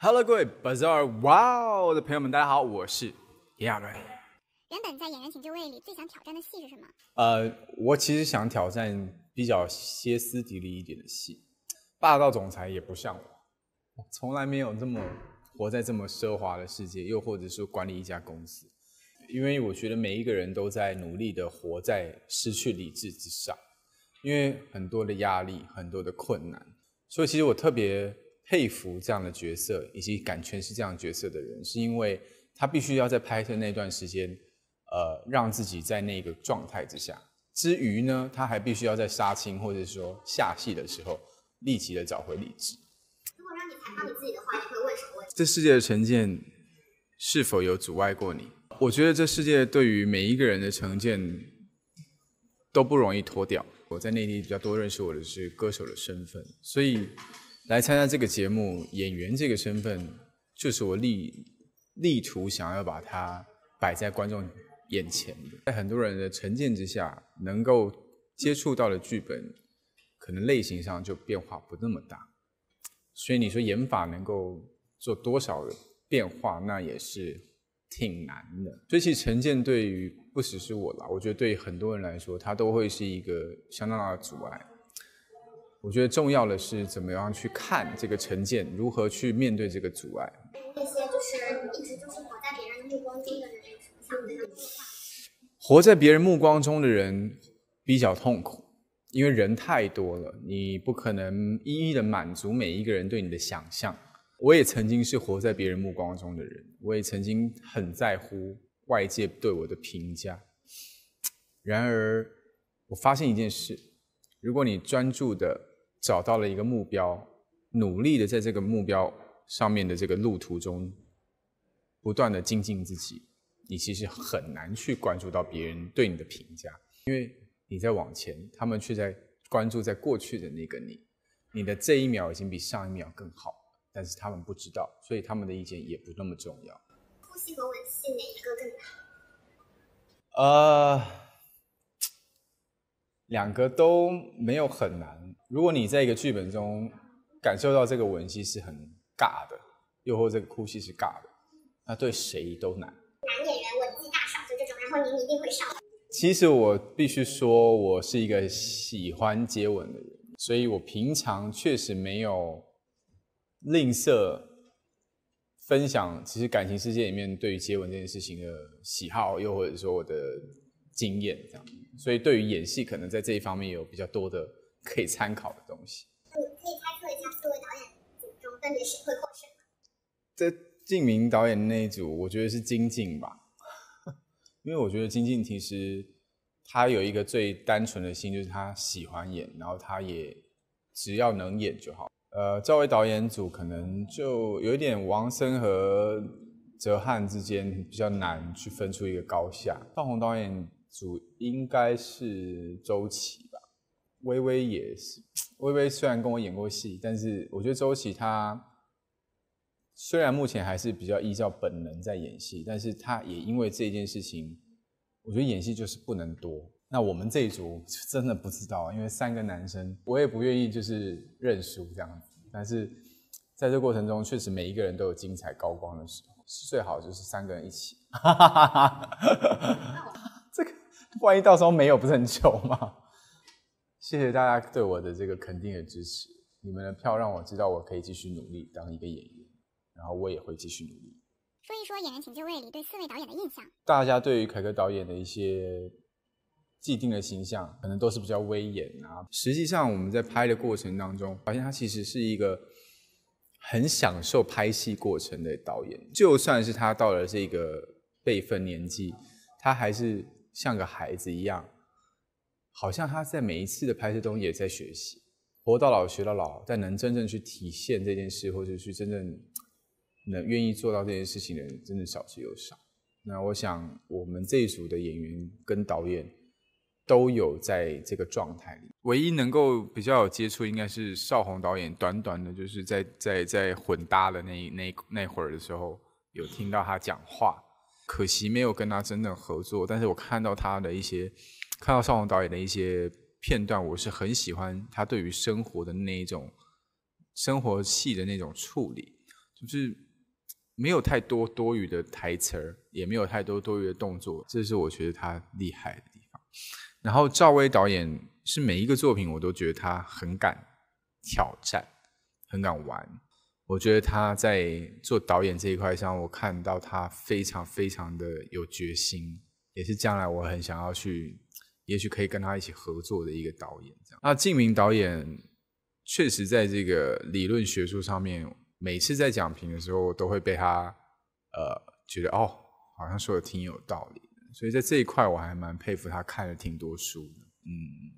Hello，各位 Bazaar Wow 的朋友们，大家好，我是亚瑞。原本在《演员请就位》里最想挑战的戏是什么？呃，我其实想挑战比较歇斯底里一点的戏。霸道总裁也不像我，我从来没有这么活在这么奢华的世界，又或者说管理一家公司。因为我觉得每一个人都在努力的活在失去理智之上，因为很多的压力，很多的困难，所以其实我特别。佩服这样的角色，以及敢诠释这样角色的人，是因为他必须要在拍摄那段时间，呃，让自己在那个状态之下。之余呢，他还必须要在杀青或者说下戏的时候，立即的找回理智。如果让你谈到你自己的话，你会问什么问题？这世界的成见是否有阻碍过你？我觉得这世界对于每一个人的成见都不容易脱掉。我在内地比较多认识我的是歌手的身份，所以。来参加这个节目，演员这个身份就是我力力图想要把它摆在观众眼前的。在很多人的成见之下，能够接触到的剧本，可能类型上就变化不那么大。所以你说演法能够做多少变化，那也是挺难的。所以其实成见对于不只是我了，我觉得对很多人来说，它都会是一个相当大的阻碍。我觉得重要的是怎么样去看这个成见，如何去面对这个阻碍。那些就是一直就是活在别人目光中的人，他们没有变活在别人目光中的人比较痛苦，因为人太多了，你不可能一一的满足每一个人对你的想象。我也曾经是活在别人目光中的人，我也曾经很在乎外界对我的评价。然而，我发现一件事：如果你专注的。找到了一个目标，努力的在这个目标上面的这个路途中，不断的精进自己。你其实很难去关注到别人对你的评价，因为你在往前，他们却在关注在过去的那个你。你的这一秒已经比上一秒更好，但是他们不知道，所以他们的意见也不那么重要。呼吸和吻戏哪一个更好？呃，两个都没有很难。如果你在一个剧本中感受到这个吻戏是很尬的，又或者哭戏是尬的，那对谁都难。男演员吻既大少就这种，然后您一定会上。其实我必须说，我是一个喜欢接吻的人，所以我平常确实没有吝啬分享。其实感情世界里面对于接吻这件事情的喜好，又或者说我的经验这样，所以对于演戏可能在这一方面有比较多的。可以参考的东西，那你可以猜测一下，四位导演组中分别是会获胜吗？这静明导演那一组，我觉得是金靖吧，因为我觉得金靖其实他有一个最单纯的心，就是他喜欢演，然后他也只要能演就好。呃，赵薇导演组可能就有一点王森和哲瀚之间比较难去分出一个高下。范红导演组应该是周琦。微微也是，微微虽然跟我演过戏，但是我觉得周琦他虽然目前还是比较依照本能在演戏，但是他也因为这件事情，我觉得演戏就是不能多。那我们这一组真的不知道，因为三个男生，我也不愿意就是认输这样子。但是在这过程中，确实每一个人都有精彩高光的时候，最好就是三个人一起。这个万一到时候没有，不是很糗吗？谢谢大家对我的这个肯定和支持，你们的票让我知道我可以继续努力当一个演员，然后我也会继续努力。说一说《演员请就位》里对四位导演的印象。大家对于凯歌导演的一些既定的形象，可能都是比较威严啊。实际上我们在拍的过程当中，发现他其实是一个很享受拍戏过程的导演。就算是他到了这个辈分年纪，他还是像个孩子一样。好像他在每一次的拍摄中也在学习，活到老学到老。但能真正去体现这件事，或者去真正能愿意做到这件事情的人，真的少之又少。那我想，我们这一组的演员跟导演都有在这个状态。里。唯一能够比较有接触，应该是邵红导演。短短的就是在在在混搭的那那那会儿的时候，有听到他讲话。可惜没有跟他真的合作，但是我看到他的一些，看到邵红导演的一些片段，我是很喜欢他对于生活的那一种，生活戏的那种处理，就是没有太多多余的台词儿，也没有太多多余的动作，这是我觉得他厉害的地方。然后赵薇导演是每一个作品我都觉得他很敢挑战，很敢玩。我觉得他在做导演这一块上，我看到他非常非常的有决心，也是将来我很想要去，也许可以跟他一起合作的一个导演。这样，那静明导演确实在这个理论学术上面，每次在讲评的时候，我都会被他呃觉得哦，好像说的挺有道理，所以在这一块我还蛮佩服他，看了挺多书的，嗯。